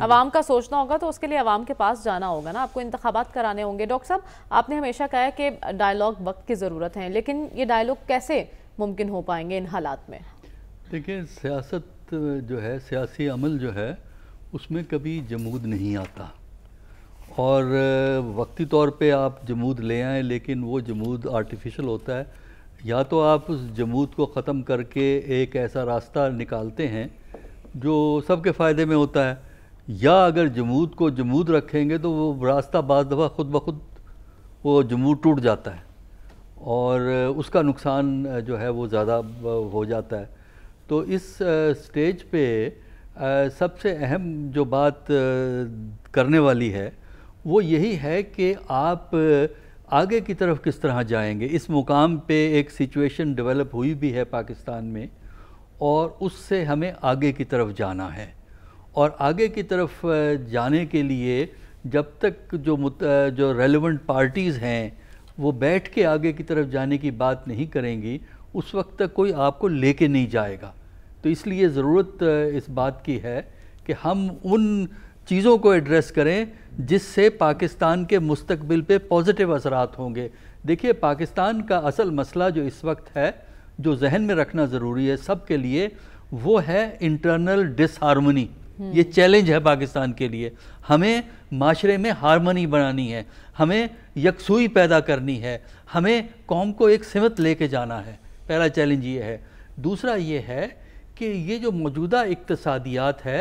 आवाम का सोचना होगा तो उसके लिए आवाम के पास जाना होगा ना आपको इंतबात कराने होंगे डॉक्टर साहब आपने हमेशा कहा कि डायलॉग वक्त की ज़रूरत है लेकिन ये डायलॉग कैसे मुमकिन हो पाएंगे इन हालात में देखिए सियासत जो है सियासी अमल जो है उसमें कभी जमूद नहीं आता और वक्ती तौर पे आप जमूद ले आएँ लेकिन वो जमूद आर्टिफिशियल होता है या तो आप उस जमूद को ख़त्म करके एक ऐसा रास्ता निकालते हैं जो सबके फ़ायदे में होता है या अगर जमूद को जमूद रखेंगे तो वो रास्ता बज दफ़ा ख़ुद ब खुद वो जमूद टूट जाता है और उसका नुकसान जो है वो ज़्यादा हो जाता है तो इस स्टेज पे सबसे अहम जो बात करने वाली है वो यही है कि आप आगे की तरफ किस तरह जाएंगे इस मुकाम पे एक सिचुएशन डेवलप हुई भी है पाकिस्तान में और उससे हमें आगे की तरफ जाना है और आगे की तरफ जाने के लिए जब तक जो जो रेलेवेंट पार्टीज़ हैं वो बैठ के आगे की तरफ जाने की बात नहीं करेंगी उस वक्त तक कोई आपको लेके नहीं जाएगा तो इसलिए ज़रूरत इस बात की है कि हम उन चीज़ों को एड्रेस करें जिससे पाकिस्तान के मुस्तबिल पे पॉजिटिव असरात होंगे देखिए पाकिस्तान का असल मसला जो इस वक्त है जो जहन में रखना ज़रूरी है सब के लिए वो है इंटरनल डिसहारमोनी ये चैलेंज है पाकिस्तान के लिए हमें माशरे में हारमोनी बनानी है हमें यकसुई पैदा करनी है हमें कौम को एक सिमत लेके जाना है पहला चैलेंज ये है दूसरा ये है कि ये जो मौजूदा इकतसादियात है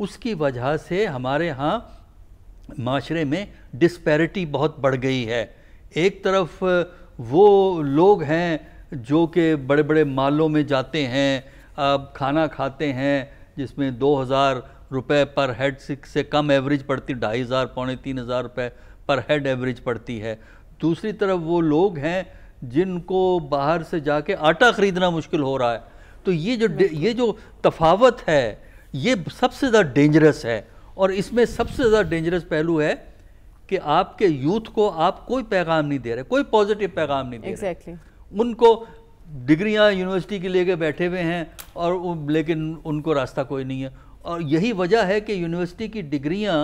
उसकी वजह से हमारे यहाँ माशरे में डिस्पैरिटी बहुत बढ़ गई है एक तरफ वो लोग हैं जो कि बड़े बड़े मालों में जाते हैं अब खाना खाते हैं जिसमें दो हज़ार रुपये पर हेड से कम एवरेज पड़ती ढाई हज़ार पौने तीन हज़ार रुपये पर हेड एवरेज पड़ती है दूसरी तरफ वो लोग हैं जिनको बाहर से जाके आटा ख़रीदना मुश्किल हो रहा है तो ये जो ये जो तफावत है ये सबसे ज़्यादा डेंजरस है और इसमें सबसे ज़्यादा डेंजरस पहलू है कि आपके यूथ को आप कोई पैगाम नहीं दे रहे कोई पॉजिटिव पैगाम नहीं दे exactly. रहे उनको डिग्रियां यूनिवर्सिटी की लेके बैठे हुए हैं और लेकिन उनको रास्ता कोई नहीं है और यही वजह है कि यूनिवर्सिटी की डिग्रियां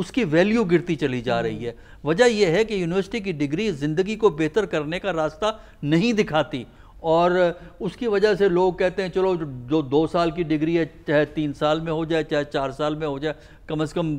उसकी वैल्यू गिरती चली जा रही है वजह यह है कि यूनिवर्सिटी की डिग्री ज़िंदगी को बेहतर करने का रास्ता नहीं दिखाती और उसकी वजह से लोग कहते हैं चलो जो दो साल की डिग्री है चाहे तीन साल में हो जाए चाहे चार साल में हो जाए कम से कम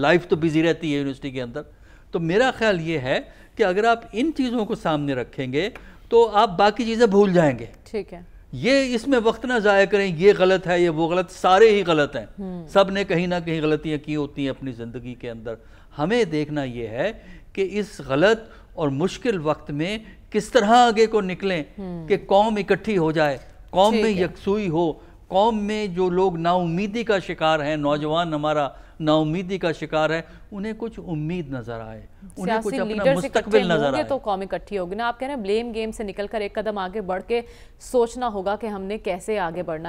लाइफ तो बिजी रहती है यूनिवर्सिटी के अंदर तो मेरा ख्याल ये है कि अगर आप इन चीज़ों को सामने रखेंगे तो आप बाकी चीज़ें भूल जाएंगे ठीक है ये इसमें वक्त ना ज़ाया करें ये गलत है ये वो गलत सारे ही गलत हैं हम्म। सब ने कहीं ना कहीं गलतियाँ की होती हैं अपनी ज़िंदगी के अंदर हमें देखना ये है कि इस गलत और मुश्किल वक्त में किस तरह आगे को निकलें हम्म। कि कौम इकट्ठी हो जाए कौम में यकसुई हो कौम में जो लोग नाउमीदी का शिकार हैं नौजवान हमारा नाउमीदी का शिकार है उन्हें कुछ उम्मीद नजर आए उन्हें कुछ अपना मुस्तकबिल नजर आए तो कौम इकट्ठी होगी ना आप कह रहे हैं ब्लेम गेम से निकलकर एक कदम आगे बढ़ के सोचना होगा कि हमने कैसे आगे बढ़ना है